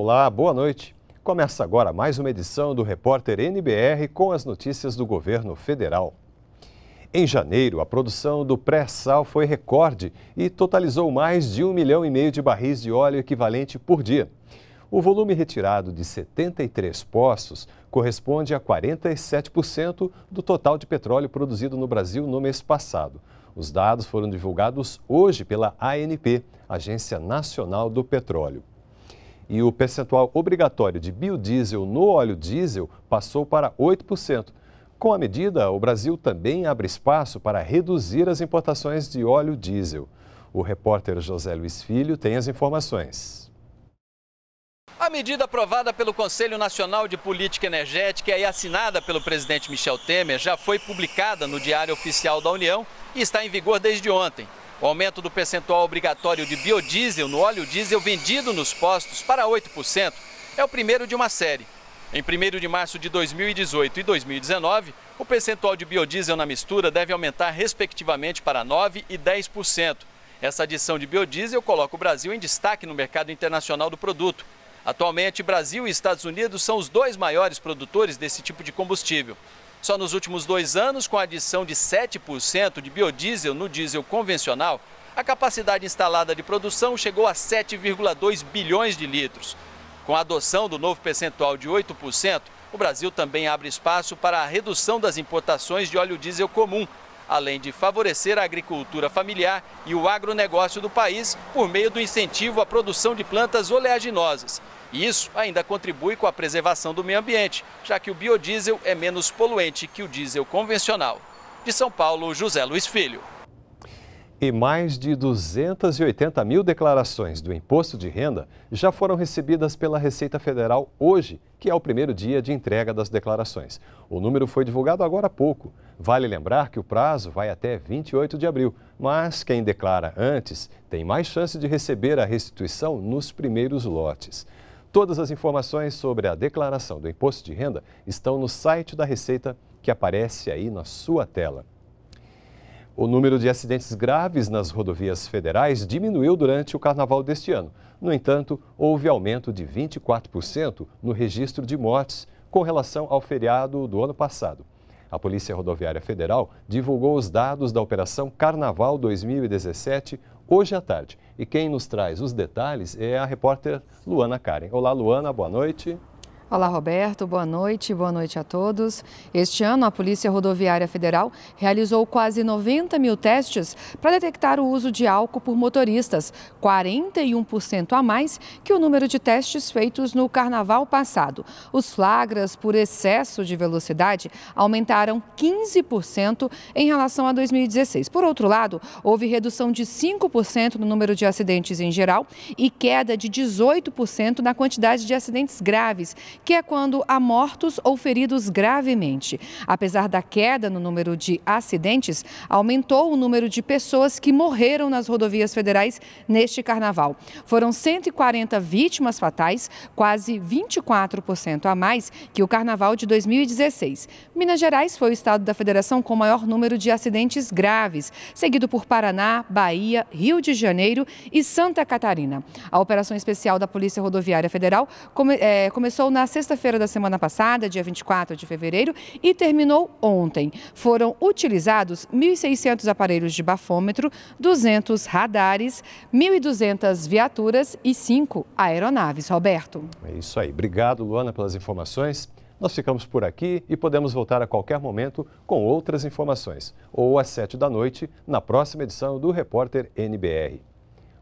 Olá, boa noite. Começa agora mais uma edição do Repórter NBR com as notícias do governo federal. Em janeiro, a produção do pré-sal foi recorde e totalizou mais de um milhão e meio de barris de óleo equivalente por dia. O volume retirado de 73 poços corresponde a 47% do total de petróleo produzido no Brasil no mês passado. Os dados foram divulgados hoje pela ANP, Agência Nacional do Petróleo e o percentual obrigatório de biodiesel no óleo diesel passou para 8%. Com a medida, o Brasil também abre espaço para reduzir as importações de óleo diesel. O repórter José Luiz Filho tem as informações. A medida aprovada pelo Conselho Nacional de Política Energética e assinada pelo presidente Michel Temer já foi publicada no Diário Oficial da União e está em vigor desde ontem. O aumento do percentual obrigatório de biodiesel no óleo diesel vendido nos postos para 8% é o primeiro de uma série. Em 1 de março de 2018 e 2019, o percentual de biodiesel na mistura deve aumentar respectivamente para 9% e 10%. Essa adição de biodiesel coloca o Brasil em destaque no mercado internacional do produto. Atualmente, Brasil e Estados Unidos são os dois maiores produtores desse tipo de combustível. Só nos últimos dois anos, com a adição de 7% de biodiesel no diesel convencional, a capacidade instalada de produção chegou a 7,2 bilhões de litros. Com a adoção do novo percentual de 8%, o Brasil também abre espaço para a redução das importações de óleo diesel comum, além de favorecer a agricultura familiar e o agronegócio do país por meio do incentivo à produção de plantas oleaginosas. E isso ainda contribui com a preservação do meio ambiente, já que o biodiesel é menos poluente que o diesel convencional. De São Paulo, José Luiz Filho. E mais de 280 mil declarações do imposto de renda já foram recebidas pela Receita Federal hoje, que é o primeiro dia de entrega das declarações. O número foi divulgado agora há pouco. Vale lembrar que o prazo vai até 28 de abril, mas quem declara antes tem mais chance de receber a restituição nos primeiros lotes. Todas as informações sobre a declaração do imposto de renda estão no site da Receita, que aparece aí na sua tela. O número de acidentes graves nas rodovias federais diminuiu durante o carnaval deste ano. No entanto, houve aumento de 24% no registro de mortes com relação ao feriado do ano passado. A Polícia Rodoviária Federal divulgou os dados da Operação Carnaval 2017 hoje à tarde. E quem nos traz os detalhes é a repórter Luana Karen. Olá, Luana, boa noite. Olá, Roberto. Boa noite. Boa noite a todos. Este ano, a Polícia Rodoviária Federal realizou quase 90 mil testes para detectar o uso de álcool por motoristas, 41% a mais que o número de testes feitos no carnaval passado. Os flagras por excesso de velocidade aumentaram 15% em relação a 2016. Por outro lado, houve redução de 5% no número de acidentes em geral e queda de 18% na quantidade de acidentes graves que é quando há mortos ou feridos gravemente. Apesar da queda no número de acidentes, aumentou o número de pessoas que morreram nas rodovias federais neste carnaval. Foram 140 vítimas fatais, quase 24% a mais que o carnaval de 2016. Minas Gerais foi o estado da federação com maior número de acidentes graves, seguido por Paraná, Bahia, Rio de Janeiro e Santa Catarina. A operação especial da Polícia Rodoviária Federal come, é, começou na sexta-feira da semana passada, dia 24 de fevereiro, e terminou ontem. Foram utilizados 1.600 aparelhos de bafômetro, 200 radares, 1.200 viaturas e 5 aeronaves. Roberto. É isso aí. Obrigado, Luana, pelas informações. Nós ficamos por aqui e podemos voltar a qualquer momento com outras informações, ou às sete da noite, na próxima edição do Repórter NBR.